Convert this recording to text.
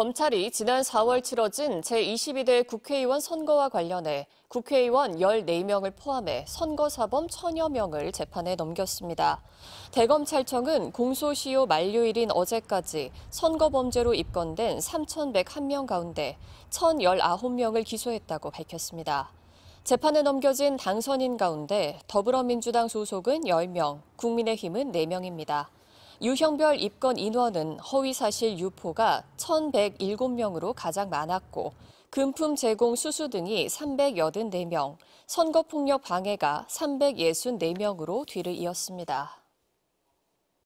검찰이 지난 4월 치러진 제22대 국회의원 선거와 관련해 국회의원 14명을 포함해 선거사범 천여 명을 재판에 넘겼습니다. 대검찰청은 공소시효 만료일인 어제까지 선거범죄로 입건된 3,101명 가운데 1,019명을 기소했다고 밝혔습니다. 재판에 넘겨진 당선인 가운데 더불어민주당 소속은 10명, 국민의힘은 4명입니다. 유형별 입건 인원은 허위사실 유포가 1,107명으로 가장 많았고, 금품 제공 수수 등이 384명, 선거폭력 방해가 364명으로 뒤를 이었습니다.